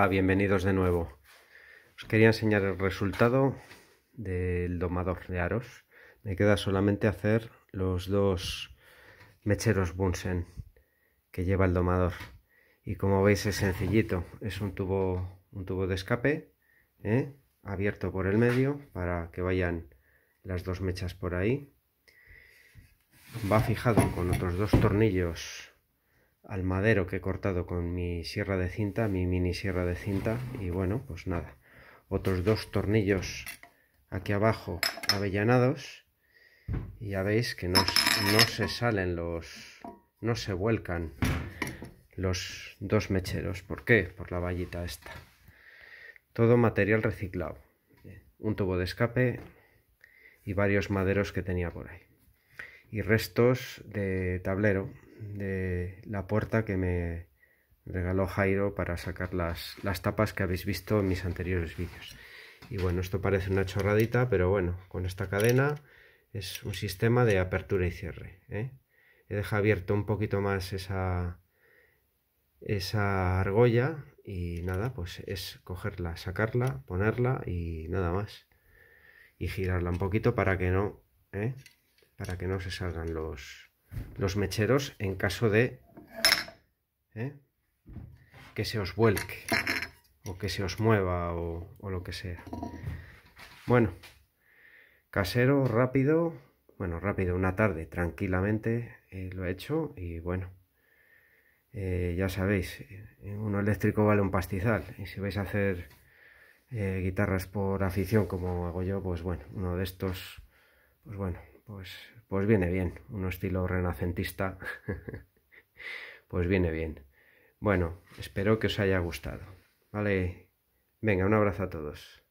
Ah, bienvenidos de nuevo. Os quería enseñar el resultado del domador de aros. Me queda solamente hacer los dos mecheros Bunsen que lleva el domador. Y como veis es sencillito, es un tubo, un tubo de escape ¿eh? abierto por el medio para que vayan las dos mechas por ahí. Va fijado con otros dos tornillos al madero que he cortado con mi sierra de cinta, mi mini sierra de cinta y bueno, pues nada, otros dos tornillos aquí abajo avellanados y ya veis que no, se salen los, no se vuelcan los dos mecheros, ¿por qué? Por la vallita esta. Todo material reciclado, un tubo de escape y varios maderos que tenía por ahí y restos de tablero de la puerta que me regaló Jairo para sacar las, tapas que habéis visto en mis anteriores vídeos. Y bueno, esto parece una chorradita, pero bueno, con esta cadena es un sistema de apertura y cierre. ¿eh? He dejado abierto un poquito más esa, esa argolla y nada, pues es cogerla, sacarla, ponerla y nada más. Y girarla un poquito para que no, ¿eh? para que no se salgan los, los mecheros en caso de ¿eh? que se os vuelque o que se os mueva o, lo que sea. Bueno, casero, rápido, bueno, rápido, una tarde, tranquilamente eh, lo he hecho y bueno, eh, ya sabéis, uno eléctrico vale un pastizal y si vais a hacer guitarras por afición como hago yo, pues bueno, uno de estos, pues bueno, pues, pues viene bien, un estilo renacentista, pues viene bien. Bueno, espero que os haya gustado. Vale, venga, un abrazo a todos.